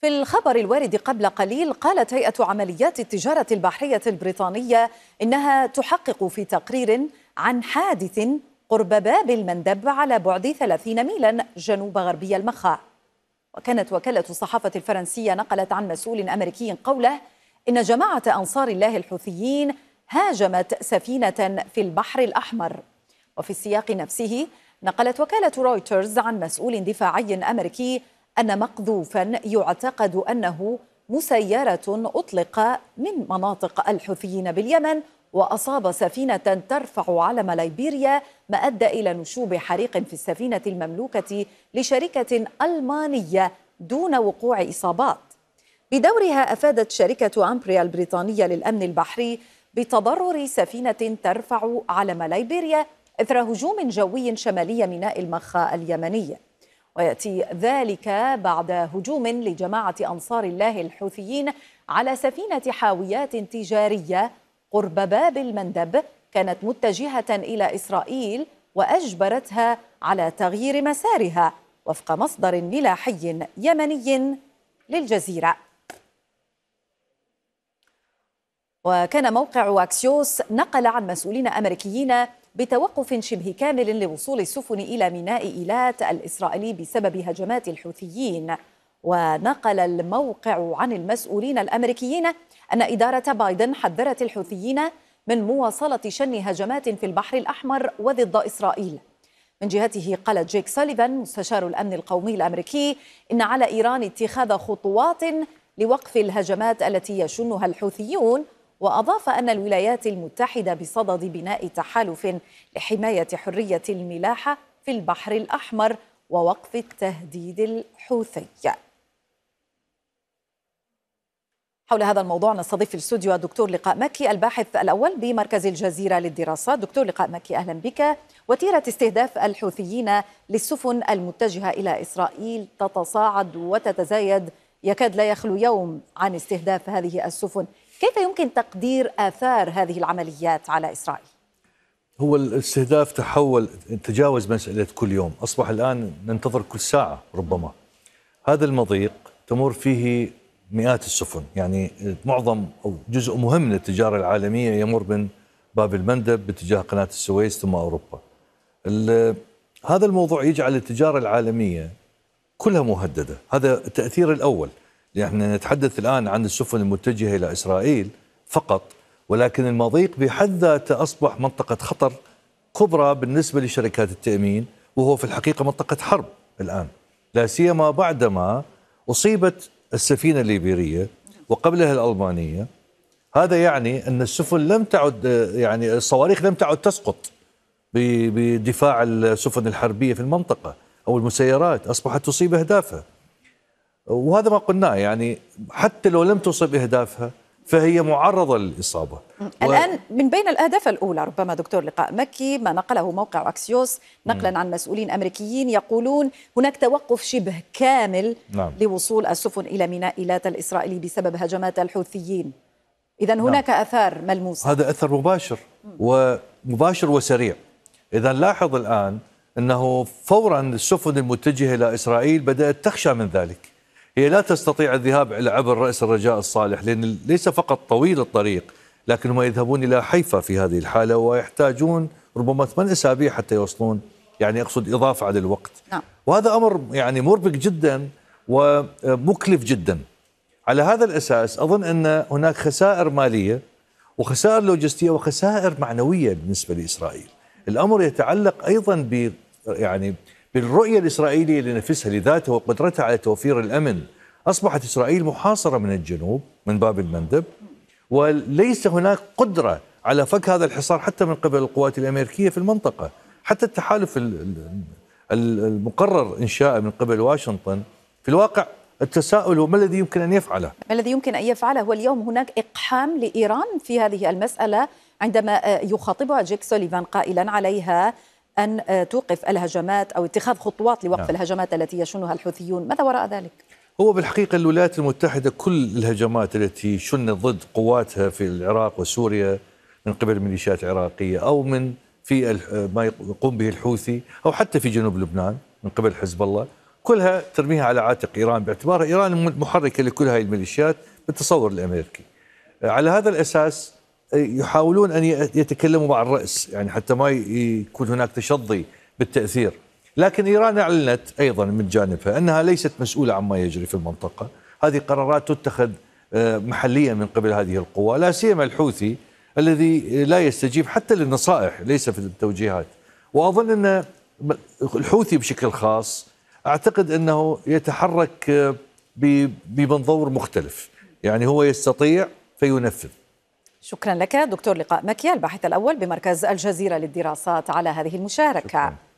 في الخبر الوارد قبل قليل قالت هيئة عمليات التجارة البحرية البريطانية إنها تحقق في تقرير عن حادث قرب باب المندب على بعد 30 ميلا جنوب غربي المخا وكانت وكالة الصحافة الفرنسية نقلت عن مسؤول أمريكي قوله إن جماعة أنصار الله الحوثيين هاجمت سفينة في البحر الأحمر وفي السياق نفسه نقلت وكالة رويترز عن مسؤول دفاعي أمريكي أن مقذوفا يعتقد أنه مسيرة أطلق من مناطق الحوثيين باليمن وأصاب سفينة ترفع علم ليبيريا ما أدى إلى نشوب حريق في السفينة المملوكة لشركة ألمانية دون وقوع إصابات بدورها أفادت شركة أمبريا البريطانية للأمن البحري بتضرر سفينة ترفع علم ليبيريا إثر هجوم جوي شمالي ميناء المخا اليمني ويأتي ذلك بعد هجوم لجماعة أنصار الله الحوثيين على سفينة حاويات تجارية قرب باب المندب كانت متجهة إلى إسرائيل وأجبرتها على تغيير مسارها وفق مصدر ملاحي يمني للجزيرة وكان موقع اكسيوس نقل عن مسؤولين أمريكيين بتوقف شبه كامل لوصول السفن إلى ميناء إيلات الإسرائيلي بسبب هجمات الحوثيين ونقل الموقع عن المسؤولين الأمريكيين أن إدارة بايدن حذرت الحوثيين من مواصلة شن هجمات في البحر الأحمر وضد إسرائيل من جهته قال جيك سوليفان مستشار الأمن القومي الأمريكي إن على إيران اتخاذ خطوات لوقف الهجمات التي يشنها الحوثيون وأضاف أن الولايات المتحدة بصدد بناء تحالف لحماية حرية الملاحة في البحر الأحمر ووقف التهديد الحوثي حول هذا الموضوع نستضيف في الاستوديو الدكتور لقاء مكي الباحث الاول بمركز الجزيره للدراسات دكتور لقاء مكي اهلا بك وتيره استهداف الحوثيين للسفن المتجهه الى اسرائيل تتصاعد وتتزايد يكاد لا يخلو يوم عن استهداف هذه السفن كيف يمكن تقدير آثار هذه العمليات على إسرائيل؟ هو الاستهداف تحول تجاوز مسألة كل يوم أصبح الآن ننتظر كل ساعة ربما هذا المضيق تمر فيه مئات السفن يعني معظم أو جزء مهم من التجارة العالمية يمر من باب المندب باتجاه قناة السويس ثم أوروبا هذا الموضوع يجعل التجارة العالمية كلها مهددة هذا التأثير الأول نحن نتحدث الآن عن السفن المتجهة إلى إسرائيل فقط ولكن المضيق بحد ذاته أصبح منطقة خطر كبرى بالنسبة لشركات التأمين وهو في الحقيقة منطقة حرب الآن لا سيما بعدما أصيبت السفينة الليبيرية وقبلها الألمانية هذا يعني أن السفن لم تعد يعني الصواريخ لم تعد تسقط بدفاع السفن الحربية في المنطقة أو المسيرات أصبحت تصيب أهدافها وهذا ما قلناه يعني حتى لو لم تصب اهدافها فهي معرضه للاصابه الان و... من بين الاهداف الاولى ربما دكتور لقاء مكي ما نقله موقع اكسيوس نقلا عن مسؤولين امريكيين يقولون هناك توقف شبه كامل نعم. لوصول السفن الى ميناء ايلات الاسرائيلي بسبب هجمات الحوثيين اذا نعم. هناك نعم. اثار ملموسه هذا اثر مباشر ومباشر وسريع اذا لاحظ الان انه فورا السفن المتجهه الى اسرائيل بدات تخشى من ذلك هي لا تستطيع الذهاب إلى عبر رأس الرجاء الصالح لأن ليس فقط طويل الطريق لكنهم يذهبون إلى حيفا في هذه الحالة ويحتاجون ربما ثمان أسابيع حتى يوصلون يعني أقصد إضافة على الوقت نعم. وهذا أمر يعني مربك جدا ومكلف جدا على هذا الأساس أظن أن هناك خسائر مالية وخسائر لوجستية وخسائر معنوية بالنسبة لإسرائيل الأمر يتعلق أيضا ب يعني بالرؤية الإسرائيلية لنفسها لذاتها وقدرتها على توفير الأمن أصبحت إسرائيل محاصرة من الجنوب من باب المندب وليس هناك قدرة على فك هذا الحصار حتى من قبل القوات الأمريكية في المنطقة حتى التحالف المقرر إنشاء من قبل واشنطن في الواقع التساؤل هو ما الذي يمكن ان يفعله؟ ما الذي يمكن ان يفعله؟ واليوم هناك اقحام لايران في هذه المساله عندما آه، يخاطبها جيك سوليفان قائلا عليها أن آه، توقف الهجمات أو اتخاذ خطوات لوقف نعم. الهجمات التي يشنها الحوثيون ماذا وراء ذلك؟ هو بالحقيقة الولايات المتحدة كل الهجمات التي شنت ضد قواتها في العراق وسوريا من قبل ميليشيات عراقية أو من في آه، ما يقوم به الحوثي أو حتى في جنوب لبنان من قبل حزب الله كلها ترميها على عاتق إيران باعتبار إيران محركة لكل هذه الميليشيات بالتصور الأمريكي آه، على هذا الأساس يحاولون ان يتكلموا مع الراس يعني حتى ما يكون هناك تشظي بالتاثير لكن ايران اعلنت ايضا من جانبها انها ليست مسؤوله عما يجري في المنطقه هذه قرارات تتخذ آه، محليا من قبل هذه القوى لا سيما الحوثي الذي لا يستجيب حتى للنصائح ليس في التوجيهات واظن ان الحوثي بشكل خاص اعتقد انه يتحرك آه، بمنظور مختلف يعني هو يستطيع فينفذ شكرا لك دكتور لقاء مكيا الباحث الأول بمركز الجزيرة للدراسات على هذه المشاركة شكرا.